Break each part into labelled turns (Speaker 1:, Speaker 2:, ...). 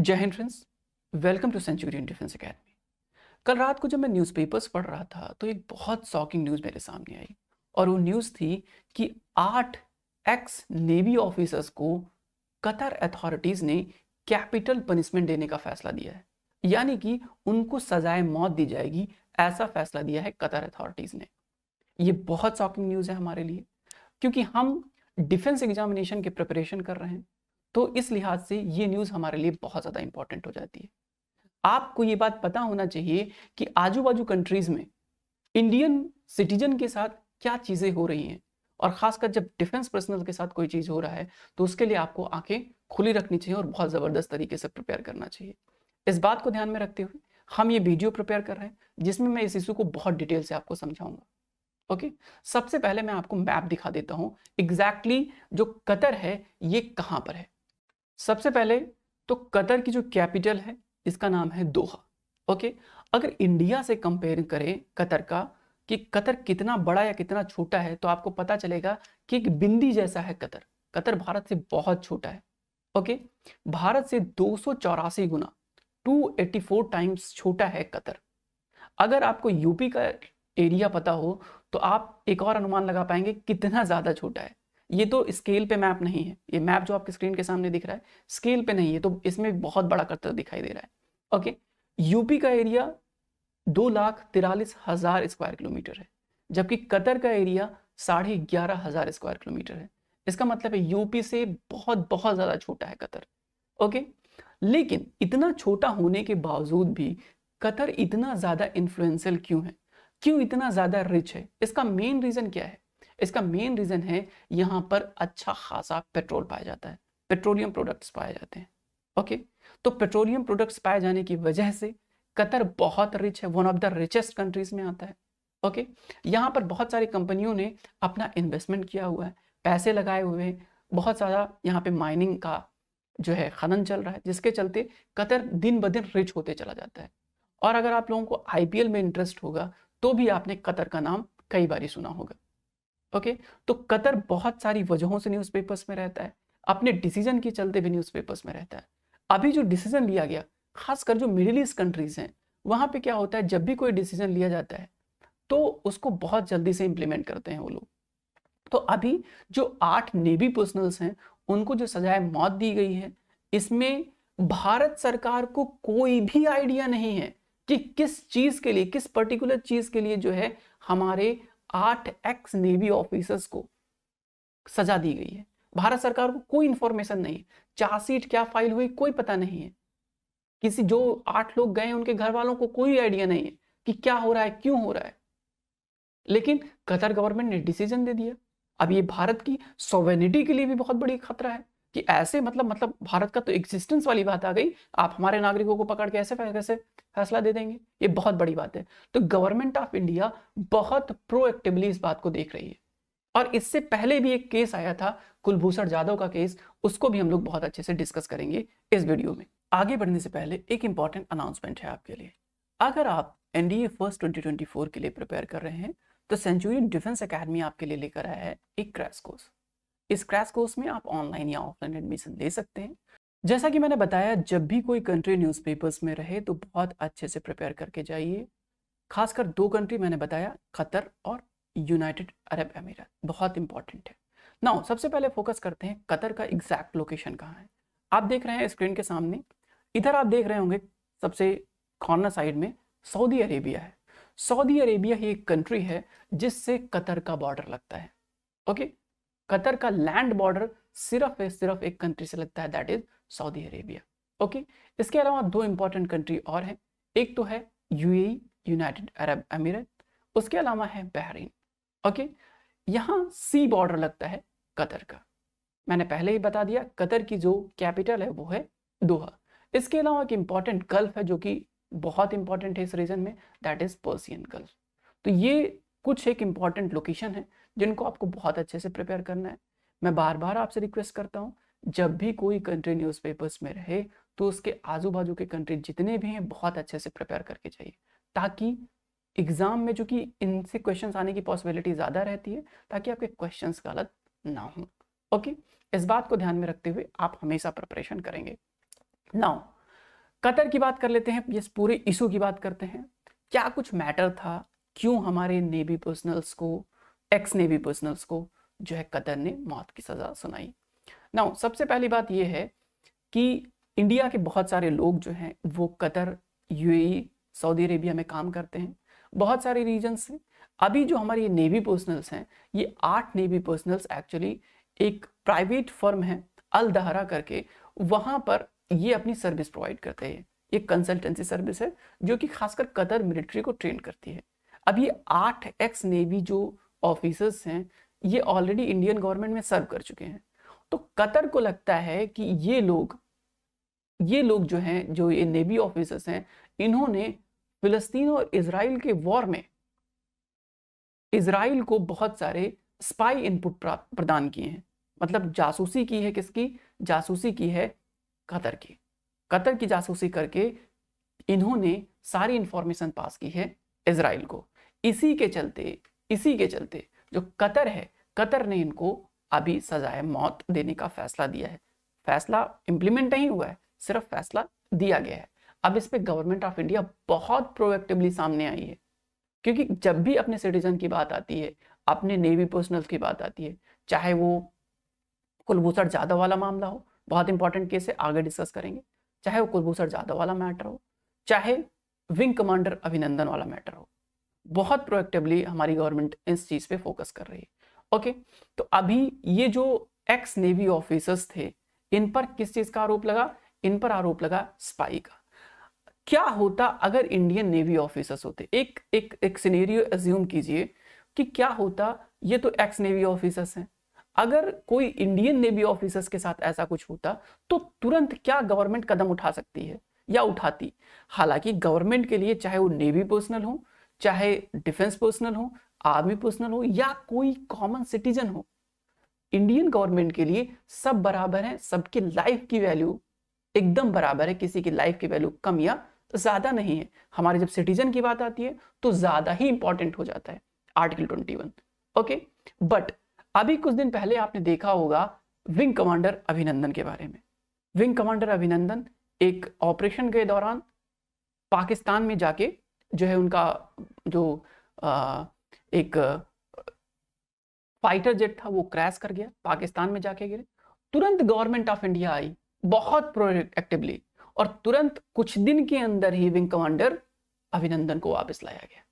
Speaker 1: जय Hind friends welcome to Centurion Defence Academy कल रात को जब मैं न्यूज़पेपर्स पढ़ रहा था तो एक बहुत शॉकिंग न्यूज़ मेरे सामने आई और वो न्यूज़ थी कि आठ एक्स नेवी ऑफिसर्स को कतर अथॉरिटीज़ ने कैपिटल पनिशमेंट देने का फैसला दिया है यानी कि उनको सजाए मौत दी जाएगी ऐसा फैसला दिया है कतर अथॉरिटीज़ ने ये बहुत शॉकिंग न्यूज़ है हमारे लिए क्योंकि हम डिफेंस एग्जामिनेशन के प्रिपरेशन कर रहे हैं तो इस लिहाज से ये न्यूज़ हमारे लिए बहुत ज़्यादा इंपॉर्टेंट हो जाती है आपको ये बात पता होना चाहिए कि आजू बाजू कंट्रीज़ में इंडियन सिटीजन के साथ क्या चीज़ें हो रही हैं और ख़ासकर जब डिफेंस पर्सनल के साथ कोई चीज़ हो रहा है तो उसके लिए आपको आंखें खुली रखनी चाहिए और बहुत ज़बरदस्त तरीके से प्रिपेयर करना चाहिए इस बात को ध्यान में रखते हुए हम ये वीडियो प्रिपेयर कर रहे हैं जिसमें मैं इस इशू को बहुत डिटेल से आपको समझाऊंगा ओके सबसे पहले मैं आपको मैप दिखा देता हूँ एग्जैक्टली exactly जो कतर है ये कहाँ पर है सबसे पहले तो कतर की जो कैपिटल है इसका नाम है दोहा ओके अगर इंडिया से कंपेयर करें कतर का कि कतर कितना बड़ा या कितना छोटा है तो आपको पता चलेगा कि एक बिंदी जैसा है कतर कतर भारत से बहुत छोटा है ओके भारत से दो गुना 284 टाइम्स छोटा है कतर अगर आपको यूपी का एरिया पता हो तो आप एक और अनुमान लगा पाएंगे कितना ज़्यादा छोटा है ये तो स्केल पे मैप नहीं है ये मैप जो आपके स्क्रीन के सामने दिख रहा है स्केल पे नहीं है तो इसमें बहुत बड़ा कर्तव्य दिखाई दे रहा है ओके यूपी का एरिया दो लाख तिरालीस हजार स्क्वायर किलोमीटर है जबकि कतर का एरिया साढ़े ग्यारह हजार स्क्वायर किलोमीटर है इसका मतलब है यूपी से बहुत बहुत ज़्यादा छोटा है कतर ओके लेकिन इतना छोटा होने के बावजूद भी कतर इतना ज़्यादा इन्फ्लुएंशियल क्यों है क्यों इतना ज़्यादा रिच है इसका मेन रीज़न क्या है इसका मेन रीज़न है यहाँ पर अच्छा खासा पेट्रोल पाया जाता है पेट्रोलियम प्रोडक्ट्स पाए जाते हैं ओके तो पेट्रोलियम प्रोडक्ट्स पाए जाने की वजह से कतर बहुत रिच है one of the richest countries में आता है ओके यहाँ पर बहुत सारी कंपनियों ने अपना इन्वेस्टमेंट किया हुआ है पैसे लगाए हुए हैं बहुत सारा यहाँ पे माइनिंग का जो है खनन चल रहा है जिसके चलते कतर दिन ब दिन रिच होते चला जाता है और अगर आप लोगों को आईपीएल में इंटरेस्ट होगा तो भी आपने कतर का नाम कई बार सुना होगा ओके तो कतर बहुत सारी वजहों से न्यूज़पेपर्स में रहता है अपने डिसीजन के चलते भी न्यूज़पेपर्स में रहता है अभी जो डिसीजन लिया गया खासकर जो मिडिल ईस्ट कंट्रीज हैं वहाँ पे क्या होता है जब भी कोई डिसीजन लिया जाता है तो उसको बहुत जल्दी से इम्प्लीमेंट करते हैं वो लोग तो अभी जो आठ नेवी पर्सनल्स हैं उनको जो सजाए मौत दी गई है इसमें भारत सरकार को कोई भी आइडिया नहीं है कि किस चीज़ के लिए किस पर्टिकुलर चीज़ के लिए जो है हमारे आठ एक्स नेवी ऑफिसर्स को सजा दी गई है भारत सरकार को कोई इंफॉर्मेशन नहीं है चार्जशीट क्या फाइल हुई कोई पता नहीं है किसी जो आठ लोग गए उनके घर वालों को कोई आइडिया नहीं है कि क्या हो रहा है क्यों हो रहा है लेकिन कतर गवर्नमेंट ने डिसीजन दे दिया अब ये भारत की सोवेनिटी के लिए भी बहुत बड़ी खतरा है कि ऐसे मतलब मतलब भारत का तो एग्जिस्टेंस वाली बात आ गई आप हमारे नागरिकों को पकड़ के ऐसे कैसे फैसला दे देंगे ये बहुत बड़ी बात है तो गवर्नमेंट ऑफ इंडिया बहुत प्रोएक्टिवली इस बात को देख रही है और इससे पहले भी एक केस आया था कुलभूषण जाधव का केस उसको भी हम लोग बहुत अच्छे से डिस्कस करेंगे इस वीडियो में आगे बढ़ने से पहले एक इंपॉर्टेंट अनाउंसमेंट है आपके लिए अगर आप एनडीए फर्स्ट 2024 के लिए प्रिपेयर कर रहे हैं तो सेंचुरियन डिफेंस एकेडमी आपके लिए लेकर आया है एक क्रैश कोर्स इस क्रैश कोर्स में आप ऑनलाइन या ऑफलाइन एडमिशन ले सकते हैं जैसा कि मैंने बताया जब भी कोई कंट्री न्यूज़पेपर्स में रहे तो बहुत अच्छे से प्रिपेयर करके जाइए खासकर दो कंट्री मैंने बताया कतर और यूनाइटेड अरब अमीरात बहुत इंपॉर्टेंट है नाउ सबसे पहले फोकस करते हैं कतर का एग्जैक्ट लोकेशन कहाँ है आप देख रहे हैं स्क्रीन के सामने इधर आप देख रहे होंगे सबसे कॉर्नर साइड में सऊदी अरेबिया है सऊदी अरेबिया ही एक कंट्री है जिससे कतर का बॉर्डर लगता है ओके कतर का लैंड बॉर्डर सिर्फ सिर्फ एक कंट्री से लगता है that is Saudi Arabia okay इसके अलावा दो इंपॉर्टेंट कंट्री और है एक तो है यूएई यूनाइटेड अरब अमीरेट उसके अलावा है बहरीन ओके यहाँ सी बॉर्डर लगता है कतर का मैंने पहले ही बता दिया कतर की जो कैपिटल है वो है दोहा इसके अलावा एक इंपॉर्टेंट गल्फ है जो कि बहुत इंपॉर्टेंट है इस रीजन में दैट इज पर्सियन गल्फ तो ये कुछ एक इंपॉर्टेंट लोकेशन है जिनको आपको बहुत अच्छे से प्रिपेयर करना है मैं बार बार आपसे रिक्वेस्ट करता हूँ जब भी कोई कंट्री पेपर्स में रहे तो उसके आजू बाजू के कंट्री जितने भी हैं बहुत अच्छे से प्रिपेयर करके जाइए ताकि एग्ज़ाम में जो कि इनसे क्वेश्चन आने की पॉसिबिलिटी ज़्यादा रहती है ताकि आपके क्वेश्चन गलत ना हो ओके इस बात को ध्यान में रखते हुए आप हमेशा प्रिपरेशन करेंगे नाउ कतर की बात कर लेते हैं ये पूरे इशू की बात करते हैं क्या कुछ मैटर था क्यों हमारे नेवी पर्सनल्स को एक्स ने भी बुजनल्स को जो है कतर ने मौत की सज़ा सुनाई ना सबसे पहली बात यह है कि इंडिया के बहुत सारे लोग जो हैं वो कतर यूएई सऊदी अरेबिया में काम करते हैं बहुत सारे रीजन से अभी जो हमारे ये नेवी पर्सनल्स हैं ये आठ नेवी पर्सनल्स एक्चुअली एक प्राइवेट फर्म है अल दहरा करके वहाँ पर ये अपनी सर्विस प्रोवाइड करते हैं ये कंसल्टेंसी सर्विस है जो कि खासकर कतर मिलिट्री को ट्रेन करती है अब ये आठ एक्स नेवी जो ऑफिसर्स हैं ये ऑलरेडी इंडियन गवर्नमेंट में सर्व कर चुके हैं तो कतर को लगता है कि ये लोग ये लोग जो हैं जो ये नेवी ऑफिसर्स हैं इन्होंने फिलिस्तीन और इसराइल के वॉर में इसराइल को बहुत सारे स्पाई इनपुट प्रदान किए हैं मतलब जासूसी की है किसकी जासूसी की है कतर की कतर की जासूसी करके इन्होंने सारी इंफॉर्मेशन पास की है इसराइल को इसी के चलते इसी के चलते जो कतर है कतर ने इनको अभी सजाए मौत देने का फैसला दिया है फैसला इम्प्लीमेंट नहीं हुआ है सिर्फ फैसला दिया गया है अब इस पर गवर्नमेंट ऑफ इंडिया बहुत प्रोएक्टिवली सामने आई है क्योंकि जब भी अपने सिटीजन की बात आती है अपने नेवी पर्सनल की बात आती है चाहे वो कुलभूषण जाधव वाला मामला हो बहुत इंपॉर्टेंट केस है आगे डिस्कस करेंगे चाहे वो कुलभूषण जाधव वाला मैटर हो चाहे विंग कमांडर अभिनंदन वाला मैटर हो बहुत प्रोएक्टिवली हमारी गवर्नमेंट इस चीज़ पे फोकस कर रही है ओके तो अभी ये जो एक्स नेवी ऑफिसर्स थे इन पर किस चीज़ का आरोप लगा इन पर आरोप लगा स्पाई का क्या होता अगर इंडियन नेवी ऑफिसर्स होते एक एक एक सिनेरियो एज्यूम कीजिए कि क्या होता ये तो एक्स नेवी ऑफिसर्स हैं अगर कोई इंडियन नेवी ऑफिसर्स के साथ ऐसा कुछ होता तो तुरंत क्या गवर्नमेंट कदम उठा सकती है या उठाती हालांकि गवर्नमेंट के लिए चाहे वो नेवी पर्सनल हो चाहे डिफेंस पर्सनल हो आर्मी पर्सनल हो या कोई कॉमन सिटीजन हो इंडियन गवर्नमेंट के लिए सब बराबर है सबकी लाइफ की वैल्यू एकदम बराबर है किसी की लाइफ की वैल्यू कम या ज्यादा नहीं है हमारे जब सिटीजन की बात आती है तो ज्यादा ही इंपॉर्टेंट हो जाता है article twenty one okay but अभी कुछ दिन पहले आपने देखा होगा विंग कमांडर अभिनंदन के बारे में विंग कमांडर अभिनंदन एक ऑपरेशन के दौरान पाकिस्तान में जाके जो है उनका जो आ, एक फाइटर जेट था वो क्रैश कर गया पाकिस्तान में जाके गिरे तुरंत गवर्नमेंट ऑफ इंडिया आई बहुत प्रोएक्टिवली और तुरंत कुछ दिन के अंदर ही विंग कमांडर अभिनंदन को वापस लाया गया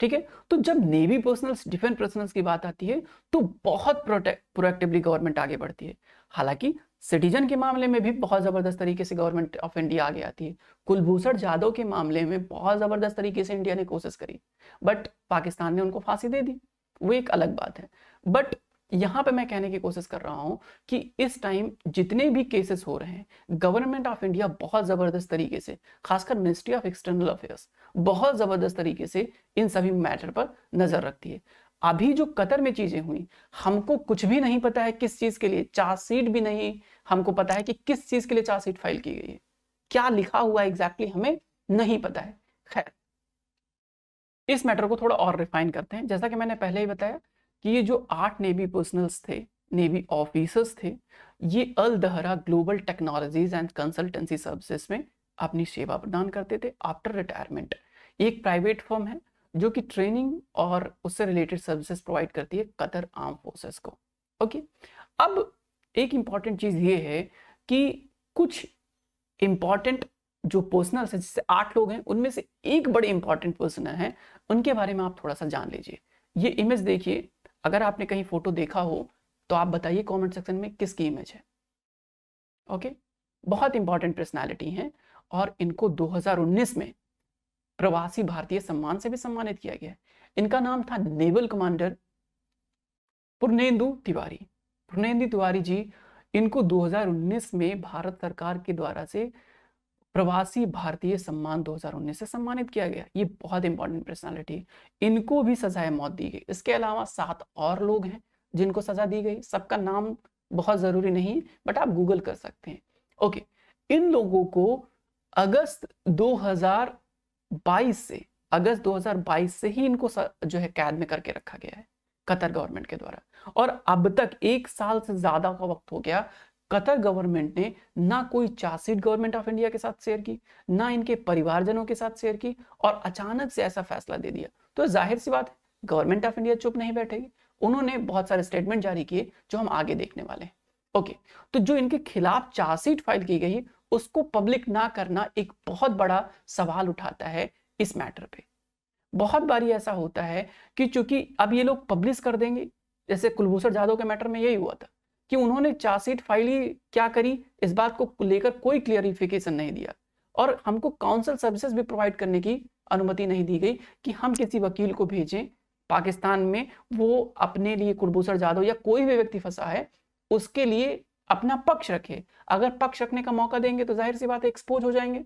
Speaker 1: ठीक है तो जब नेवी पर्सनल्स डिफेंस पर्सनल्स की बात आती है तो बहुत प्रोएक्टिवली गवर्नमेंट आगे बढ़ती है हालांकि सिटीजन के मामले में भी बहुत ज़बरदस्त तरीके से गवर्नमेंट ऑफ इंडिया आगे आती है कुलभूषण जाधव के मामले में बहुत ज़बरदस्त तरीके से इंडिया ने कोशिश करी बट पाकिस्तान ने उनको फांसी दे दी वो एक अलग बात है बट यहाँ पे मैं कहने की कोशिश कर रहा हूँ कि इस टाइम जितने भी केसेस हो रहे हैं गवर्नमेंट ऑफ इंडिया बहुत ज़बरदस्त तरीके से खासकर मिनिस्ट्री ऑफ एक्सटर्नल अफेयर्स बहुत ज़बरदस्त तरीके से इन सभी मैटर पर नज़र रखती है अभी जो कतर में चीजें हुई हमको कुछ भी नहीं पता है किस चीज के लिए चार्जशीट भी नहीं हमको पता है कि किस चीज के लिए चार्जशीट फाइल की गई है क्या लिखा हुआ है एग्जैक्टली exactly हमें नहीं पता है खैर इस मैटर को थोड़ा और रिफाइन करते हैं जैसा कि मैंने पहले ही बताया कि ये जो आठ नेवी पर्सनल्स थे नेवी ऑफिसर्स थे ये Al Dahra global technologies and consultancy services में अपनी सेवा प्रदान करते थे आफ्टर रिटायरमेंट एक प्राइवेट फर्म है जो कि ट्रेनिंग और उससे रिलेटेड सर्विसेज प्रोवाइड करती है कतर आर्म फोर्सेस को ओके अब एक इंपॉर्टेंट चीज़ ये है कि कुछ इंपॉर्टेंट जो पर्सनल है जिससे आठ लोग हैं उनमें से एक बड़े इंपॉर्टेंट पर्सन है उनके बारे में आप थोड़ा सा जान लीजिए ये इमेज देखिए अगर आपने कहीं फोटो देखा हो तो आप बताइए कमेंट सेक्शन में किसकी इमेज है ओके बहुत इंपॉर्टेंट पर्सनैलिटी हैं और इनको 2019 में प्रवासी भारतीय सम्मान से भी सम्मानित किया गया इनका नाम था नेवल कमांडर पुर्नेन्दु तिवारी पुर्नेन्दु तिवारी जी इनको 2019 में भारत सरकार के द्वारा से प्रवासी भारतीय सम्मान 2019 से सम्मानित किया गया ये बहुत इंपॉर्टेंट पर्सनालिटी इनको भी सजाए मौत दी गई इसके अलावा सात और लोग हैं जिनको सजा दी गई सबका नाम बहुत जरूरी नहीं बट आप गूगल कर सकते हैं ओके इन लोगों को अगस्त 2000 बाईस से अगस्त 2022 से ही इनको जो है कैद में करके रखा गया है कतर गवर्नमेंट के द्वारा और अब तक एक साल से ज्यादा का वक्त हो गया कतर गवर्नमेंट ने ना कोई चार्जशीट गवर्नमेंट ऑफ इंडिया के साथ शेयर की ना इनके परिवारजनों के साथ शेयर की और अचानक से ऐसा फैसला दे दिया तो जाहिर सी बात है गवर्नमेंट ऑफ इंडिया चुप नहीं बैठेगी उन्होंने बहुत सारे स्टेटमेंट जारी किए जो हम आगे देखने वाले हैं ओके तो जो इनके खिलाफ चार्जशीट फाइल की गई उसको पब्लिक ना करना एक बहुत बड़ा सवाल उठाता है इस मैटर पे बहुत बारी ऐसा होता है कि चूंकि अब ये लोग पब्लिश कर देंगे जैसे कुलभूषण जाधव के मैटर में यही हुआ था कि उन्होंने चार्जशीट फाइल ही क्या करी इस बात को लेकर कोई क्लियरिफिकेशन नहीं दिया और हमको काउंसिल सर्विसेज भी प्रोवाइड करने की अनुमति नहीं दी गई कि हम किसी वकील को भेजें पाकिस्तान में वो अपने लिए कुलभूषण जाधव या कोई भी व्यक्ति फंसा है उसके लिए अपना पक्ष रखे अगर पक्ष रखने का मौका देंगे तो जाहिर सी बात है एक्सपोज हो जाएंगे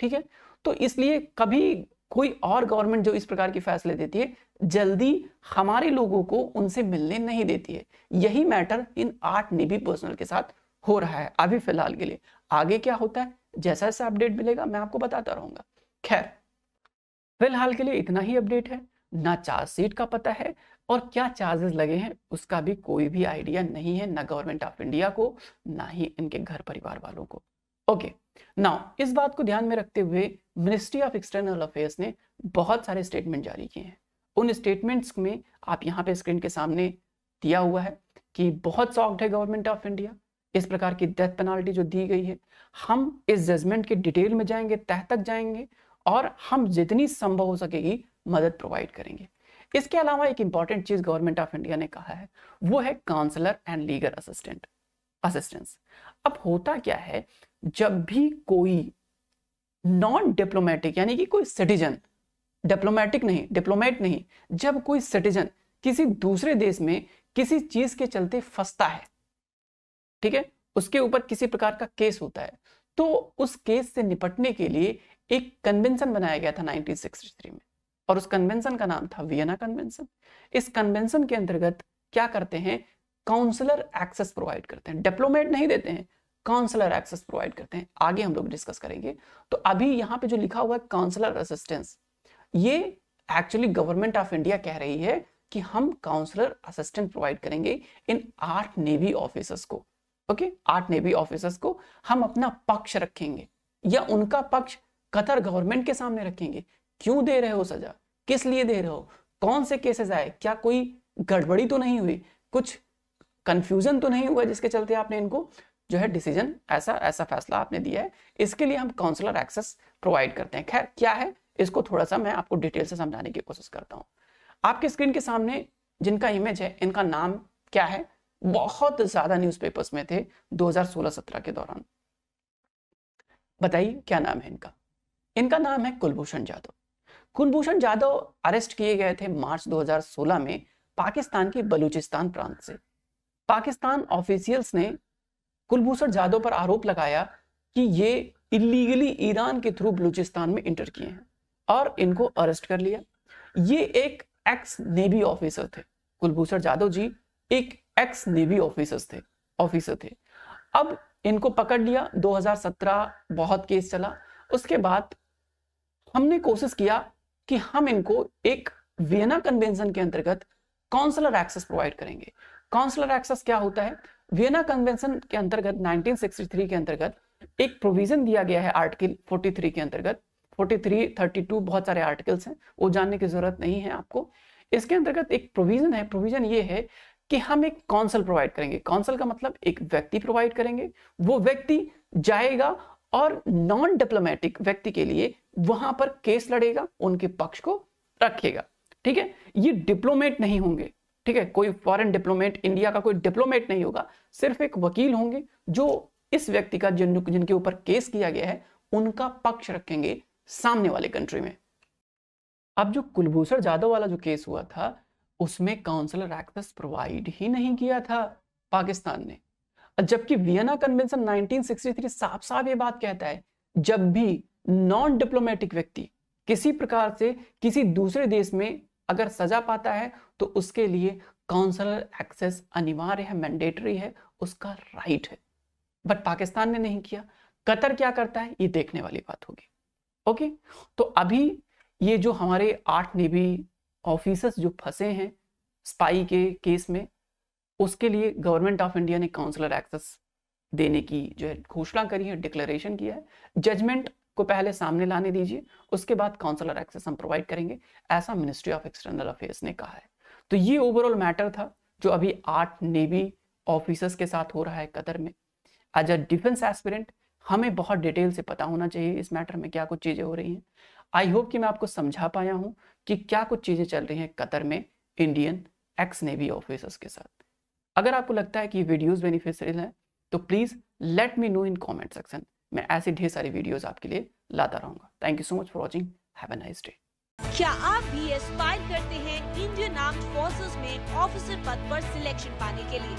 Speaker 1: ठीक है तो इसलिए कभी कोई और गवर्नमेंट जो इस प्रकार के फैसले देती है जल्दी हमारे लोगों को उनसे मिलने नहीं देती है यही मैटर इन आठ निबी पर्सनल के साथ हो रहा है अभी फिलहाल के लिए आगे क्या होता है जैसा जैसा अपडेट मिलेगा मैं आपको बताता रहूंगा खैर फिलहाल के लिए इतना ही अपडेट है ना चार्ज सीट का पता है और क्या चार्जेस लगे हैं उसका भी कोई भी आइडिया नहीं है ना गवर्नमेंट ऑफ इंडिया को ना ही इनके घर परिवार वालों को ओके okay. नाउ इस बात को ध्यान में रखते हुए मिनिस्ट्री ऑफ एक्सटर्नल अफेयर्स ने बहुत सारे स्टेटमेंट जारी किए हैं उन स्टेटमेंट्स में आप यहाँ पे स्क्रीन के सामने दिया हुआ है कि बहुत सॉफ्ट है गवर्नमेंट ऑफ इंडिया इस प्रकार की डेथ पेनाल्टी जो दी गई है हम इस जजमेंट के डिटेल में जाएंगे तह तक जाएंगे और हम जितनी संभव हो सकेगी मदद प्रोवाइड करेंगे इसके अलावा एक इंपॉर्टेंट चीज गवर्नमेंट ऑफ इंडिया ने कहा है वो है consular and legal assistant assistance अब होता क्या है जब भी कोई नॉन डिप्लोमेटिक यानी कि कोई सिटीजन डिप्लोमेटिक नहीं डिप्लोमेट नहीं जब कोई सिटीजन किसी दूसरे देश में किसी चीज के चलते फंसता है ठीक है उसके ऊपर किसी प्रकार का केस होता है तो उस केस से निपटने के लिए एक कन्वेंशन बनाया गया था 1963 में और उस कन्वेंशन का नाम था वियना कन्वेंशन इस कन्वेंशन के अंतर्गत क्या करते हैं काउंसलर एक्सेस प्रोवाइड करते हैं डिप्लोमेट नहीं देते हैं काउंसलर एक्सेस प्रोवाइड करते हैं आगे हम लोग डिस्कस करेंगे तो अभी यहाँ पे जो लिखा हुआ है काउंसलर असिस्टेंस ये एक्चुअली गवर्नमेंट ऑफ इंडिया कह रही है कि हम काउंसलर असिस्टेंट प्रोवाइड करेंगे इन आठ नेवी ऑफिसर्स को ओके आठ नेवी ऑफिसर्स को हम अपना पक्ष रखेंगे या उनका पक्ष कतर गवर्नमेंट के सामने रखेंगे क्यों दे रहे हो सजा किस लिए दे रहे हो कौन से केसेस आए क्या कोई गड़बड़ी तो नहीं हुई कुछ कंफ्यूजन तो नहीं हुआ जिसके चलते आपने इनको जो है डिसीजन ऐसा ऐसा फैसला आपने दिया है इसके लिए हम काउंसलर एक्सेस प्रोवाइड करते हैं खैर क्या है इसको थोड़ा सा मैं आपको डिटेल से समझाने की कोशिश करता हूँ आपके स्क्रीन के सामने जिनका इमेज है इनका नाम क्या है बहुत ज्यादा न्यूज़पेपर्स में थे 2016-17 के दौरान बताइए क्या नाम है इनका इनका नाम है कुलभूषण जाधव कुलभूषण जाधव अरेस्ट किए गए थे मार्च 2016 में पाकिस्तान के बलूचिस्तान प्रांत से पाकिस्तान ऑफिशियल्स ने कुलभूषण जाधव पर आरोप लगाया कि ये इलीगली ईरान के थ्रू बलूचिस्तान में इंटर किए हैं और इनको अरेस्ट कर लिया ये एक एक्स नेवी ऑफिसर थे कुलभूषण जाधव जी एक एक्स नेवी ऑफिसर थे ऑफिसर थे अब इनको पकड़ लिया 2017 बहुत केस चला उसके बाद हमने कोशिश किया कि हम इनको एक वियना कन्वेंशन के अंतर्गत काउंसलर एक्सेस प्रोवाइड करेंगे काउंसलर एक्सेस क्या होता है वियना कन्वेंशन के अंतर्गत 1963 के अंतर्गत एक प्रोविजन दिया गया है आर्टिकल 43 के अंतर्गत 43, 32 बहुत सारे आर्टिकल्स हैं वो जानने की जरूरत नहीं है आपको इसके अंतर्गत एक प्रोविजन है प्रोविजन ये है कि हम एक काउंसल प्रोवाइड करेंगे काउंसल का मतलब एक व्यक्ति प्रोवाइड करेंगे वो व्यक्ति जाएगा और नॉन डिप्लोमेटिक व्यक्ति के लिए वहां पर केस लड़ेगा उनके पक्ष को रखेगा ठीक है ये डिप्लोमेट नहीं होंगे ठीक है कोई फॉरेन डिप्लोमेट इंडिया का कोई डिप्लोमेट नहीं होगा सिर्फ एक वकील होंगे जो इस व्यक्ति का जिन जिनके ऊपर केस किया गया है उनका पक्ष रखेंगे सामने वाले कंट्री में अब जो कुलभूषण जाधव वाला जो केस हुआ था उसमें काउंसलर एक्सेस प्रोवाइड ही नहीं किया था पाकिस्तान ने जबकि वियना कन्वेंशन 1963 साफ साफ ये बात कहता है जब भी नॉन डिप्लोमेटिक व्यक्ति किसी प्रकार से किसी दूसरे देश में अगर सजा पाता है तो उसके लिए काउंसलर एक्सेस अनिवार्य है मैंडेटरी है उसका राइट है बट पाकिस्तान ने नहीं किया कतर क्या करता है ये देखने वाली बात होगी ओके तो अभी ये जो हमारे आठ नेवी ऑफिसर्स जो फंसे हैं स्पाई के केस में उसके लिए गवर्नमेंट ऑफ इंडिया ने काउंसलर एक्सेस देने की जो है घोषणा करी है डिक्लेरेशन किया है जजमेंट को पहले सामने लाने दीजिए उसके बाद काउंसलर एक्सेस हम प्रोवाइड करेंगे ऐसा मिनिस्ट्री ऑफ एक्सटर्नल अफेयर्स ने कहा है तो ये ओवरऑल मैटर था जो अभी आठ नेवी ऑफिसर्स के साथ हो रहा है कतर में एज अ डिफेंस एस्पिरेंट हमें बहुत डिटेल से पता होना चाहिए इस मैटर में क्या कुछ चीज़ें हो रही हैं आई होप कि मैं आपको समझा पाया हूँ कि क्या कुछ चीज़ें चल रही हैं कतर में इंडियन एक्स नेवी ऑफिसर्स के साथ अगर आपको लगता है कि वीडियोस बेनिफिशियल हैं तो please let me know in comment section मैं ऐसे ढेर सारी वीडियोस आपके लिए लाता रहूँगा thank you so much for watching have a nice day क्या आप भी एस्पायर करते हैं इंडियन आर्म फोर्सेस में ऑफिसर पद पर सिलेक्शन पाने के लिए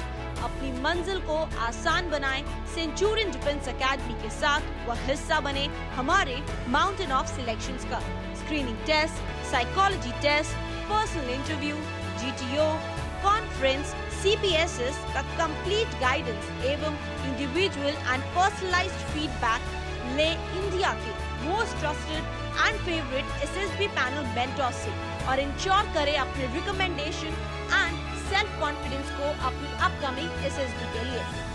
Speaker 1: अपनी मंजिल को आसान बनाएं सेंचुरियन डिफेंस एकेडमी के साथ व हिस्सा बने हमारे माउंटेन ऑफ सिलेक्शंस का screening test psychology test personal interview GTO conference, CBSS का कंप्लीट गाइडेंस एवं इंडिविजुअल एंड पर्सनलाइज्ड फीडबैक ले इंडिया के most trusted and favourite SSB panel mentorship और इंश्योर करे अपने रिकमेंडेशन एंड सेल्फ कॉन्फिडेंस को अपनी अपकमिंग एसएसबी के लिए